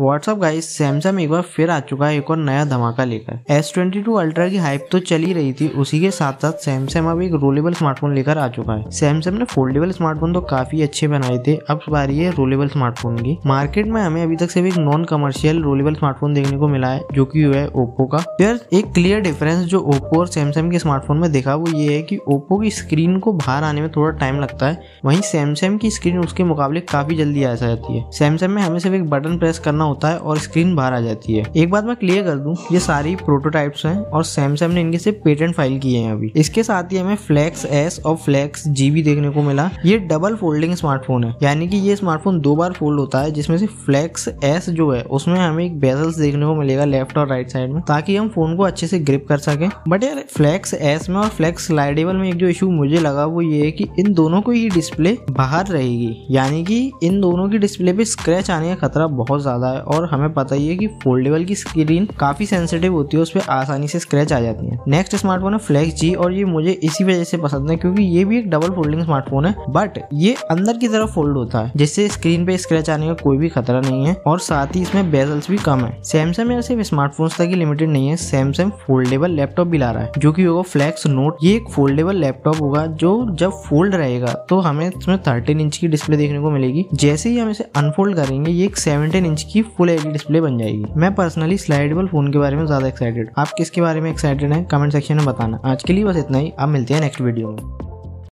WhatsApp guys Samsung एक बार फिर आ चुका है एक और नया धमाका लेकर एस ट्वेंटी टू अल्ट्रा की हाइप तो चल ही रही थी उसी के साथ साथ सैमसंग अब एक रोलेबल स्मार्टफोन लेकर आ चुका है सैमसंग ने फोल्डेबल स्मार्टफोन तो काफी अच्छे बनाए थे अब बारी है रोलेबल स्मार्टफोन की मार्केट में हमें अभी तक सिर्फ एक नॉन कमर्शियल रोलेबल स्मार्टफोन देखने को मिला है जो की है ओप्पो का फिर एक क्लियर डिफरेंस जो ओप्पो और सैमसंग के स्मार्टफोन में देखा वो ये है की ओप्पो की स्क्रीन को बाहर आने में थोड़ा टाइम लगता है वही सैमसंग की स्क्रीन उसके मुकाबले काफी जल्दी आ जाती है सैमसंग में हमें सिर्फ एक बटन प्रेस करना करना होता है और स्क्रीन बाहर आ जाती है एक बात मैं क्लियर कर दूँ ये सारी प्रोटोटाइप्स हैं और सैमसंग ने इनके सिर्फ पेटेंट फाइल किए हैं अभी इसके साथ ही हमें फ्लैक्स एस और फ्लैक्स भी देखने को मिला ये डबल फोल्डिंग स्मार्टफोन है यानी कि ये स्मार्टफोन दो बार फोल्ड होता है जिसमें से फ्लैक्स एस जो है उसमें हमें एक बेजल्स देखने को मिलेगा लेफ्ट और राइट साइड में ताकि हम फोन को अच्छे से ग्रिप कर सकें बट यार फ्लैक्स एस में और फ्लैक्स स्लाइडेबल में एक जो इशू मुझे लगा वो ये है कि इन दोनों को ही डिस्प्ले बाहर रहेगी यानी कि इन दोनों की डिस्प्ले पे स्क्रैच आने का खतरा बहुत ज्यादा है और हमें पता ही है कि फोल्डेबल की स्क्रीन काफ़ी सेंसिटिव होती है उस पर आसानी से स्क्रैच आ जाती है नेक्स्ट स्मार्टफोन है फ्लैक्स जी और ये मुझे इसी वजह से पसंद है क्योंकि ये भी एक डबल फोल्डिंग स्मार्टफोन है बट ये अंदर की तरफ फोल्ड होता है जिससे स्क्रीन पे स्क्रैच आने का कोई भी खतरा नहीं है और साथ ही इसमें बेजल्स भी कम है सैमसंग में सिर्फ स्मार्टफोन तक ही लिमिटेड नहीं है सैमसंग फोल्डेबल लैपटॉप भी ला रहा है जो की होगा फ्लैक्स नोट ये एक फोल्डेबल लैपटॉप होगा जो जब फोल्ड रहेगा तो हमें इसमें थर्टीन इंच की डिस्प्ले देखने को मिलेगी जैसे ही हम इसे अनफोल्ड करेंगे ये एक सेवनटीन इंच की फुल एच डिस्प्ले बन जाएगी मैं पर्सनली स्लाइडेबल फोन के बारे में ज्यादा एक्साइटेड आप किसके बारे में एक्साइटेड है कमेंट सेक्शन में बताना आज के लिए बस इतना ही आप मिलते हैं नेक्स्ट वीडियो में